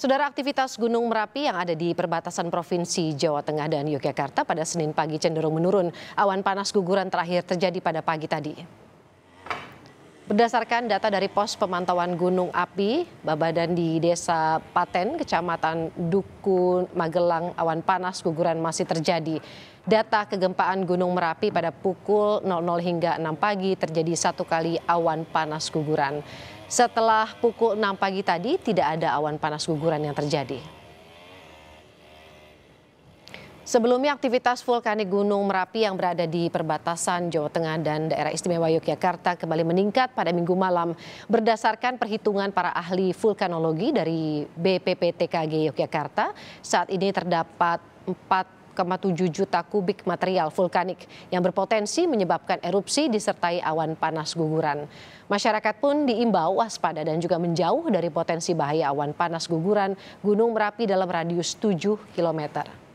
Saudara aktivitas Gunung Merapi yang ada di perbatasan Provinsi Jawa Tengah dan Yogyakarta pada Senin pagi cenderung menurun. Awan panas guguran terakhir terjadi pada pagi tadi. Berdasarkan data dari pos pemantauan gunung api Babadan di Desa Paten, Kecamatan Duku, Magelang, awan panas guguran masih terjadi. Data kegempaan Gunung Merapi pada pukul 00 hingga 6 pagi terjadi satu kali awan panas guguran. Setelah pukul 6 pagi tadi tidak ada awan panas guguran yang terjadi. Sebelumnya aktivitas vulkanik Gunung Merapi yang berada di perbatasan Jawa Tengah dan daerah istimewa Yogyakarta kembali meningkat pada minggu malam berdasarkan perhitungan para ahli vulkanologi dari BPPTKG Yogyakarta. Saat ini terdapat 4 tujuh juta kubik material vulkanik yang berpotensi menyebabkan erupsi disertai awan panas guguran. Masyarakat pun diimbau waspada dan juga menjauh dari potensi bahaya awan panas guguran Gunung Merapi dalam radius 7 kilometer.